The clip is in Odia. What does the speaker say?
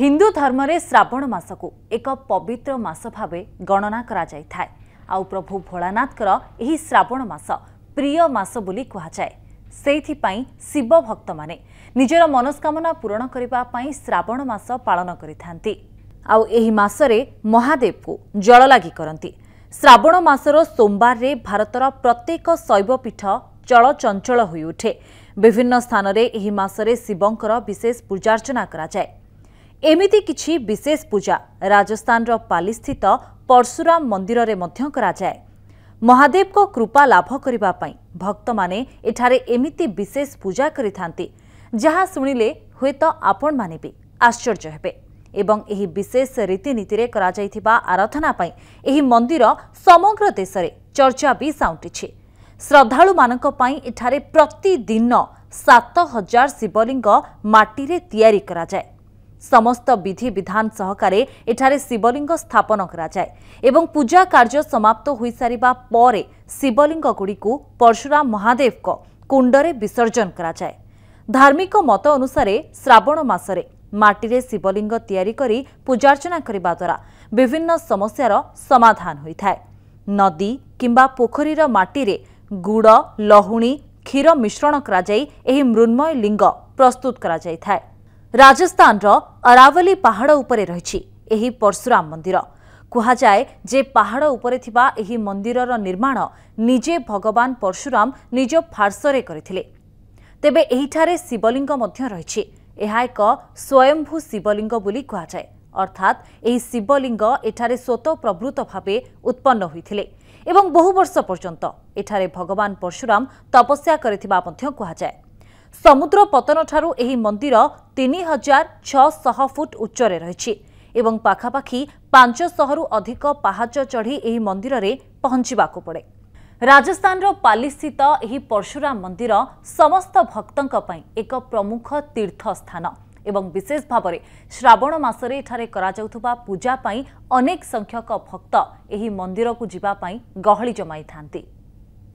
ହିନ୍ଦୁ ଧର୍ମରେ ଶ୍ରାବଣ ମାସକୁ ଏକ ପବିତ୍ର ମାସ ଭାବେ ଗଣନା କରାଯାଇଥାଏ ଆଉ ପ୍ରଭୁ ଭୋଳାନାଥଙ୍କର ଏହି ଶ୍ରାବଣ ମାସ ପ୍ରିୟ ମାସ ବୋଲି କୁହାଯାଏ ସେଇଥିପାଇଁ ଶିବଭକ୍ତମାନେ ନିଜର ମନସ୍କାମନା ପୂରଣ କରିବା ପାଇଁ ଶ୍ରାବଣ ମାସ ପାଳନ କରିଥାନ୍ତି ଆଉ ଏହି ମାସରେ ମହାଦେବକୁ ଜଳ ଲାଗି କରନ୍ତି ଶ୍ରାବଣ ମାସର ସୋମବାରରେ ଭାରତର ପ୍ରତ୍ୟେକ ଶୈବପୀଠ ଚଳଚଞ୍ଚଳ ହୋଇଉଠେ ବିଭିନ୍ନ ସ୍ଥାନରେ ଏହି ମାସରେ ଶିବଙ୍କର ବିଶେଷ ପୂଜାର୍ଚ୍ଚନା କରାଯାଏ ଏମିତି କିଛି ବିଶେଷ ପୂଜା ରାଜସ୍ଥାନର ପାଲିସ୍ଥିତ ପର୍ଶୁରାମ ମନ୍ଦିରରେ ମଧ୍ୟ କରାଯାଏ ମହାଦେବଙ୍କ କୃପା ଲାଭ କରିବା ପାଇଁ ଭକ୍ତମାନେ ଏଠାରେ ଏମିତି ବିଶେଷ ପୂଜା କରିଥାନ୍ତି ଯାହା ଶୁଣିଲେ ହୁଏତ ଆପଣମାନେ ବି ଆଶ୍ଚର୍ଯ୍ୟ ହେବେ ଏବଂ ଏହି ବିଶେଷ ରୀତିନୀତିରେ କରାଯାଇଥିବା ଆରାଧନା ପାଇଁ ଏହି ମନ୍ଦିର ସମଗ୍ର ଦେଶରେ ଚର୍ଚ୍ଚା ବି ସାଉଁଟିଛି ଶ୍ରଦ୍ଧାଳୁମାନଙ୍କ ପାଇଁ ଏଠାରେ ପ୍ରତିଦିନ ସାତ ହଜାର ଶିବଲିଙ୍ଗ ମାଟିରେ ତିଆରି କରାଯାଏ ସମସ୍ତ ବିଧିବିଧାନ ସହକାରେ ଏଠାରେ ଶିବଲିଙ୍ଗ ସ୍ଥାପନ କରାଯାଏ ଏବଂ ପୂଜା କାର୍ଯ୍ୟ ସମାପ୍ତ ହୋଇସାରିବା ପରେ ଶିବଲିଙ୍ଗଗୁଡ଼ିକୁ ପର୍ଶୁରାମ ମହାଦେବଙ୍କ କୁଣ୍ଡରେ ବିସର୍ଜନ କରାଯାଏ ଧାର୍ମିକ ମତ ଅନୁସାରେ ଶ୍ରାବଣ ମାସରେ ମାଟିରେ ଶିବଲିଙ୍ଗ ତିଆରି କରି ପୂଜାର୍ଚ୍ଚନା କରିବା ଦ୍ୱାରା ବିଭିନ୍ନ ସମସ୍ୟାର ସମାଧାନ ହୋଇଥାଏ ନଦୀ କିମ୍ବା ପୋଖରୀର ମାଟିରେ ଗୁଡ଼ ଲହୁଣୀ କ୍ଷୀର ମିଶ୍ରଣ କରାଯାଇ ଏହି ମୃଣ୍ମୟ ଲିଙ୍ଗ ପ୍ରସ୍ତୁତ କରାଯାଇଥାଏ ରାଜସ୍ଥାନର ଅରାବଲି ପାହାଡ଼ ଉପରେ ରହିଛି ଏହି ପର୍ଶୁରାମ ମନ୍ଦିର କୁହାଯାଏ ଯେ ପାହାଡ଼ ଉପରେ ଥିବା ଏହି ମନ୍ଦିରର ନିର୍ମାଣ ନିଜେ ଭଗବାନ ପର୍ଶୁରାମ ନିଜ ଫାର୍ସରେ କରିଥିଲେ ତେବେ ଏହିଠାରେ ଶିବଲିଙ୍ଗ ମଧ୍ୟ ରହିଛି ଏହା ଏକ ସ୍ୱୟମ୍ଭୁ ଶିବଲିଙ୍ଗ ବୋଲି କୁହାଯାଏ ଅର୍ଥାତ୍ ଏହି ଶିବଲିଙ୍ଗ ଏଠାରେ ସ୍ୱତଃପ୍ରବୃତ ଭାବେ ଉତ୍ପନ୍ନ ହୋଇଥିଲେ ଏବଂ ବହୁ ବର୍ଷ ପର୍ଯ୍ୟନ୍ତ ଏଠାରେ ଭଗବାନ ପର୍ଶୁରାମ ତପସ୍ୟା କରିଥିବା ମଧ୍ୟ କୁହାଯାଏ ସମୁଦ୍ର ପତନଠାରୁ ଏହି ମନ୍ଦିର ତିନି ହଜାର ଛଅଶହ ଫୁଟ ଉଚ୍ଚରେ ରହିଛି ଏବଂ ପାଖାପାଖି ପାଞ୍ଚଶହରୁ ଅଧିକ ପାହାଚ ଚଢ଼ି ଏହି ମନ୍ଦିରରେ ପହଞ୍ଚିବାକୁ ପଡ଼େ ରାଜସ୍ଥାନର ପାଲିସ୍ଥିତ ଏହି ପର୍ଶୁରାମ ମନ୍ଦିର ସମସ୍ତ ଭକ୍ତଙ୍କ ପାଇଁ ଏକ ପ୍ରମୁଖ ତୀର୍ଥସ୍ଥାନ ଏବଂ ବିଶେଷ ଭାବରେ ଶ୍ରାବଣ ମାସରେ ଏଠାରେ କରାଯାଉଥିବା ପୂଜା ପାଇଁ ଅନେକ ସଂଖ୍ୟକ ଭକ୍ତ ଏହି ମନ୍ଦିରକୁ ଯିବା ପାଇଁ ଗହଳି ଜମାଇଥାନ୍ତି